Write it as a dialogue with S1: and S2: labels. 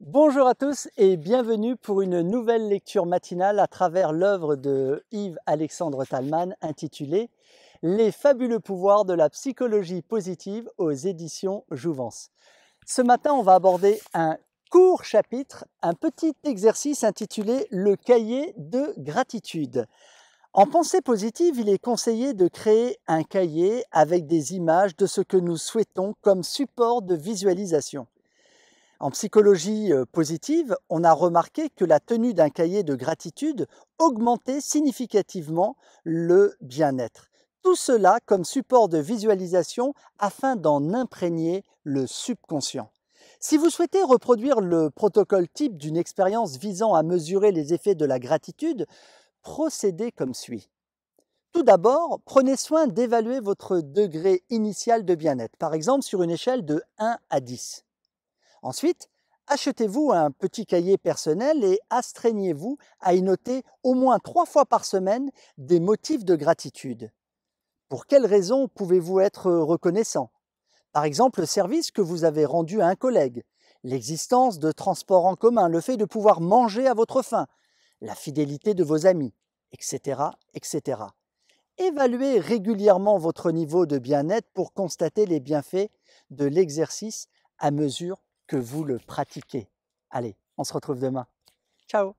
S1: Bonjour à tous et bienvenue pour une nouvelle lecture matinale à travers l'œuvre de Yves-Alexandre Talman intitulée Les fabuleux pouvoirs de la psychologie positive aux éditions Jouvence. Ce matin, on va aborder un court chapitre un petit exercice intitulé Le cahier de gratitude. En pensée positive, il est conseillé de créer un cahier avec des images de ce que nous souhaitons comme support de visualisation. En psychologie euh, positive, on a remarqué que la tenue d'un cahier de gratitude augmentait significativement le bien-être. Tout cela comme support de visualisation afin d'en imprégner le subconscient. Si vous souhaitez reproduire le protocole type d'une expérience visant à mesurer les effets de la gratitude, procédez comme suit. Tout d'abord, prenez soin d'évaluer votre degré initial de bien-être, par exemple sur une échelle de 1 à 10. Ensuite, achetez-vous un petit cahier personnel et astreignez-vous à y noter au moins trois fois par semaine des motifs de gratitude. Pour quelles raisons pouvez-vous être reconnaissant par exemple, le service que vous avez rendu à un collègue, l'existence de transports en commun, le fait de pouvoir manger à votre faim, la fidélité de vos amis, etc. etc. Évaluez régulièrement votre niveau de bien-être pour constater les bienfaits de l'exercice à mesure que vous le pratiquez. Allez, on se retrouve demain. Ciao